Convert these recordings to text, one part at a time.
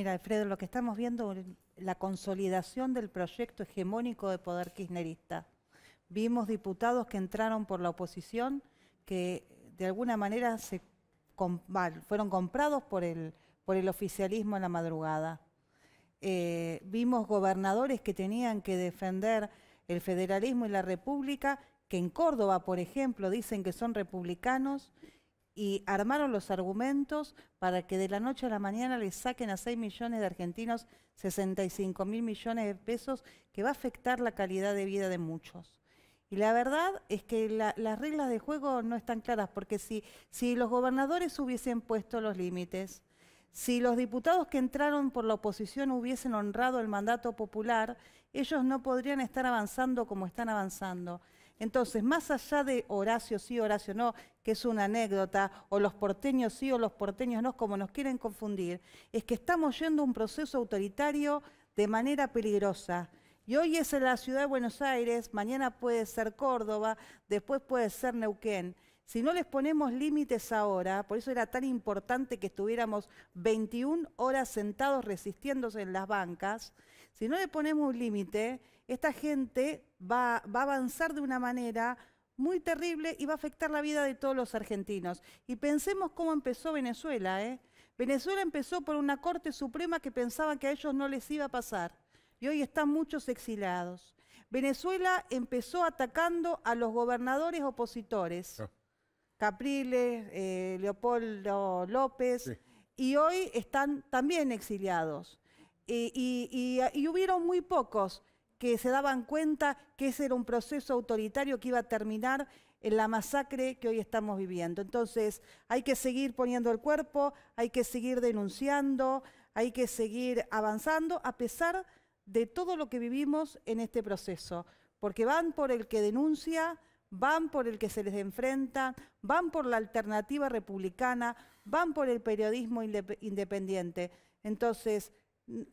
Mira, Alfredo, lo que estamos viendo es la consolidación del proyecto hegemónico de poder kirchnerista. Vimos diputados que entraron por la oposición que de alguna manera fueron comprados por el, por el oficialismo en la madrugada. Eh, vimos gobernadores que tenían que defender el federalismo y la república, que en Córdoba, por ejemplo, dicen que son republicanos y armaron los argumentos para que de la noche a la mañana le saquen a 6 millones de argentinos 65 mil millones de pesos que va a afectar la calidad de vida de muchos. Y la verdad es que las reglas de juego no están claras, porque si, si los gobernadores hubiesen puesto los límites, si los diputados que entraron por la oposición hubiesen honrado el mandato popular, ellos no podrían estar avanzando como están avanzando. Entonces, más allá de Horacio sí, Horacio no, que es una anécdota, o los porteños sí o los porteños no, como nos quieren confundir, es que estamos yendo un proceso autoritario de manera peligrosa. Y hoy es en la ciudad de Buenos Aires, mañana puede ser Córdoba, después puede ser Neuquén. Si no les ponemos límites ahora, por eso era tan importante que estuviéramos 21 horas sentados resistiéndose en las bancas, si no le ponemos un límite, esta gente va, a avanzar de una manera muy terrible y va a afectar la vida de todos los argentinos. Y pensemos cómo empezó Venezuela. ¿eh? Venezuela empezó por una Corte Suprema que pensaba que a ellos no les iba a pasar. Y hoy están muchos exilados. Venezuela empezó atacando a los gobernadores opositores. Ah. Capriles, eh, Leopoldo López, y hoy están también exiliados. Y, y, hubieron muy pocos que se daban cuenta que ese era un proceso autoritario que iba a terminar en la masacre que hoy estamos viviendo. Entonces, hay que seguir poniendo el cuerpo, hay que seguir denunciando, hay que seguir avanzando a pesar de todo lo que vivimos en este proceso, porque van por el que denuncia, van por el que se les enfrenta, van por la alternativa republicana, van por el periodismo independiente. Entonces,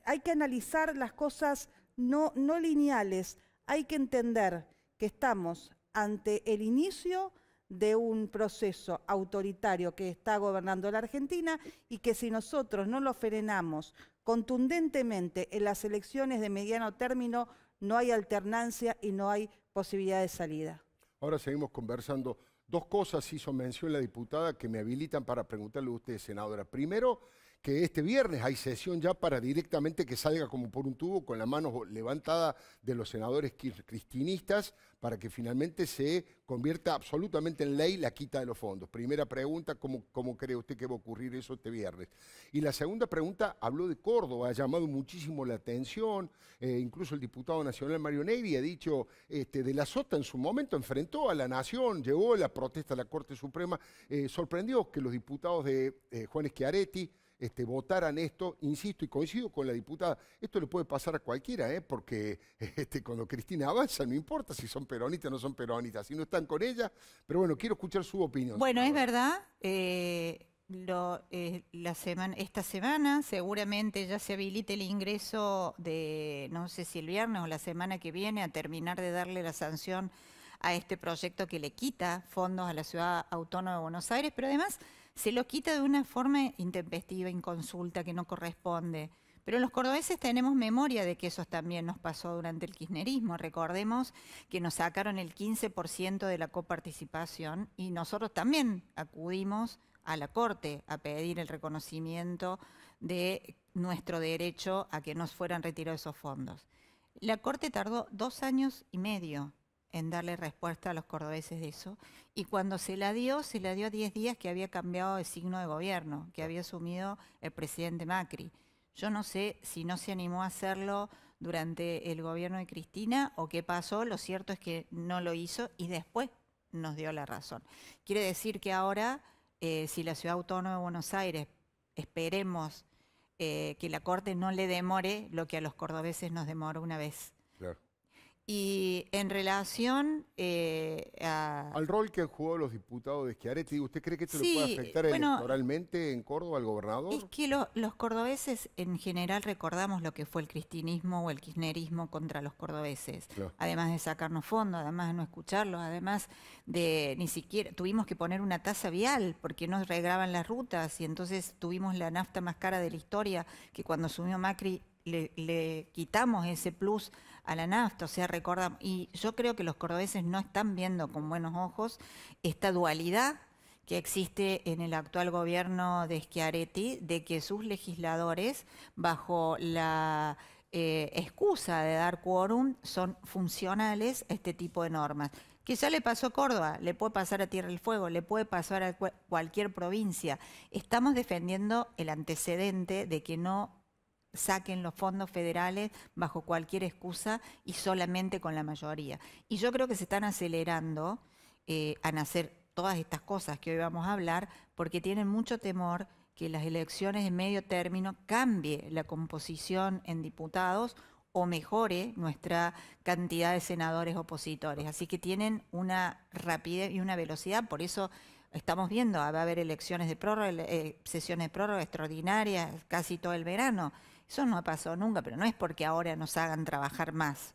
hay que analizar las cosas no, lineales, hay que entender que estamos ante el inicio de un proceso autoritario que está gobernando la Argentina y que si nosotros no lo frenamos contundentemente en las elecciones de mediano término, no hay alternancia y no hay posibilidad de salida. Ahora seguimos conversando. Dos cosas hizo mención la diputada que me habilitan para preguntarle a usted, senadora. Primero, que este viernes hay sesión ya para directamente que salga como por un tubo con la mano levantada de los senadores cristinistas para que finalmente se convierta absolutamente en ley la quita de los fondos. Primera pregunta, ¿cómo, cree usted que va a ocurrir eso este viernes? Y la segunda pregunta, habló de Córdoba, ha llamado muchísimo la atención, eh, incluso el diputado nacional Mario Neri ha dicho, este, de la Sota en su momento enfrentó a la nación, llegó la protesta a la Corte Suprema, eh, sorprendió que los diputados de Juanes eh, Juan este, votaran esto, insisto, y coincido con la diputada, esto le puede pasar a cualquiera, ¿eh? porque este, cuando Cristina avanza, no importa si son peronistas o no son peronistas, si no están con ella, pero bueno, quiero escuchar su opinión. Bueno, es verdad, eh, lo, eh, la semana, esta semana seguramente ya se habilite el ingreso de, no sé si el viernes o la semana que viene, a terminar de darle la sanción a este proyecto que le quita fondos a la ciudad autónoma de Buenos Aires, pero además se lo quita de una forma intempestiva, inconsulta, que no corresponde. Pero los cordobeses tenemos memoria de que eso también nos pasó durante el kirchnerismo. Recordemos que nos sacaron el 15% de la coparticipación y nosotros también acudimos a la Corte a pedir el reconocimiento de nuestro derecho a que nos fueran retirados esos fondos. La Corte tardó dos años y medio en darle respuesta a los cordobeses de eso. Y cuando se la dio, se la dio a 10 días que había cambiado de signo de gobierno, que había asumido el presidente Macri. Yo no sé si no se animó a hacerlo durante el gobierno de Cristina o qué pasó, lo cierto es que no lo hizo y después nos dio la razón. Quiere decir que ahora, eh, si la Ciudad Autónoma de Buenos Aires, esperemos eh, que la Corte no le demore lo que a los cordobeses nos demoró una vez. Claro. Y en relación eh, a... Al rol que han jugado los diputados de Schiaretti, ¿usted cree que esto le puede afectar electoralmente en Córdoba al gobernador? Es que los cordobeses en general recordamos lo que fue el cristinismo o el kirchnerismo contra los cordobeses. Además de sacarnos fondos, además de no escucharlos, además de ni siquiera... Tuvimos que poner una tasa vial porque nos regraban las rutas y entonces tuvimos la nafta más cara de la historia que cuando subió Macri le, quitamos ese plus a la nafta, o sea, recordamos, y yo creo que los cordobeses no están viendo con buenos ojos esta dualidad que existe en el actual gobierno de Schiaretti, de que sus legisladores, bajo la eh, excusa de dar quórum, son funcionales a este tipo de normas. Quizá le pasó a Córdoba, le puede pasar a Tierra del Fuego, le puede pasar a cualquier provincia. Estamos defendiendo el antecedente de que no saquen los fondos federales bajo cualquier excusa y solamente con la mayoría. Y yo creo que se están acelerando eh, a nacer todas estas cosas que hoy vamos a hablar porque tienen mucho temor que las elecciones de medio término cambie la composición en diputados o mejore nuestra cantidad de senadores opositores. Así que tienen una rapidez y una velocidad, por eso estamos viendo, ah, va a haber elecciones de prórroga, eh, sesiones de prórroga extraordinarias casi todo el verano. Eso no ha pasado nunca, pero no es porque ahora nos hagan trabajar más.